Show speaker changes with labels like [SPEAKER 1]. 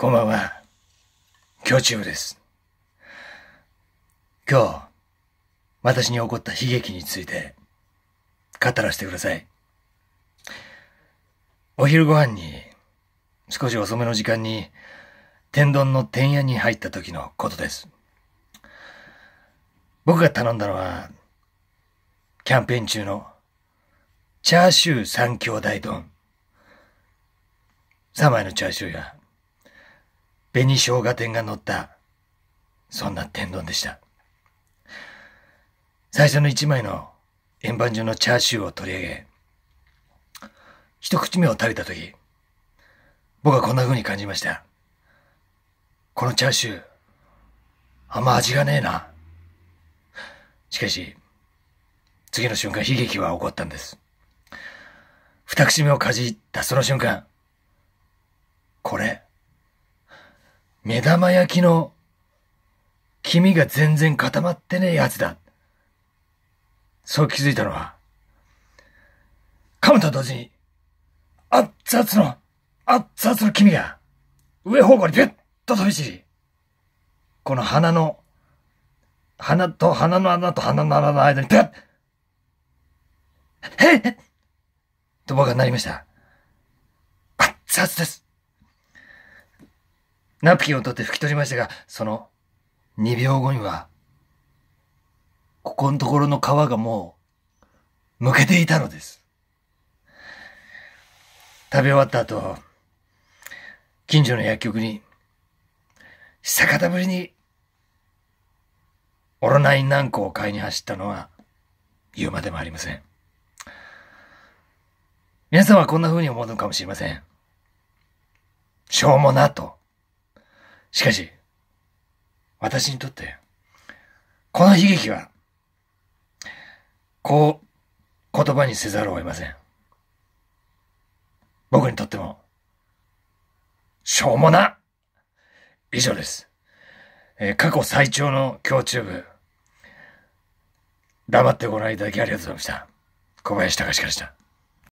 [SPEAKER 1] こんばんは。今日チームです。今日、私に起こった悲劇について、語らせてください。お昼ご飯に、少し遅めの時間に、天丼の天屋に入った時のことです。僕が頼んだのは、キャンペーン中の、チャーシュー三兄弟丼。三枚のチャーシューや、紅生姜店が乗った、そんな天丼でした。最初の一枚の円盤状のチャーシューを取り上げ、一口目を食べたとき、僕はこんな風に感じました。このチャーシュー、あんま味がねえな。しかし、次の瞬間悲劇は起こったんです。二口目をかじったその瞬間、これ、目玉焼きの黄身が全然固まってねえやつだ。そう気づいたのは、噛むと同時に、あっつあつの、あっつあつの黄身が、上方向にぴゅっと飛び散り、この鼻の、鼻と鼻の穴と鼻の穴の間にぴゅっへっと僕はなりました。あっつあつです。ナプキンを取って拭き取りましたが、その2秒後には、ここのところの皮がもう、むけていたのです。食べ終わった後、近所の薬局に、久方ぶりに、オロナイン軟膏を買いに走ったのは、言うまでもありません。皆さんはこんな風に思うのかもしれません。しょうもなと。しかし、私にとって、この悲劇は、こう、言葉にせざるを得ません。僕にとっても、しょうもな以上です。えー、過去最長の胸中部、黙ってご覧いただきありがとうございました。小林隆からした。